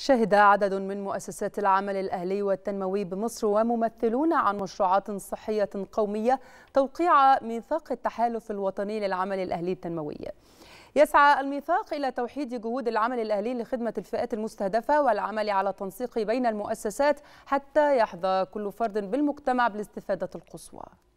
شهد عدد من مؤسسات العمل الأهلي والتنموي بمصر وممثلون عن مشروعات صحية قومية توقيع ميثاق التحالف الوطني للعمل الأهلي التنموي يسعى الميثاق إلى توحيد جهود العمل الأهلي لخدمة الفئات المستهدفة والعمل على التنسيق بين المؤسسات حتى يحظى كل فرد بالمجتمع بالاستفادة القصوى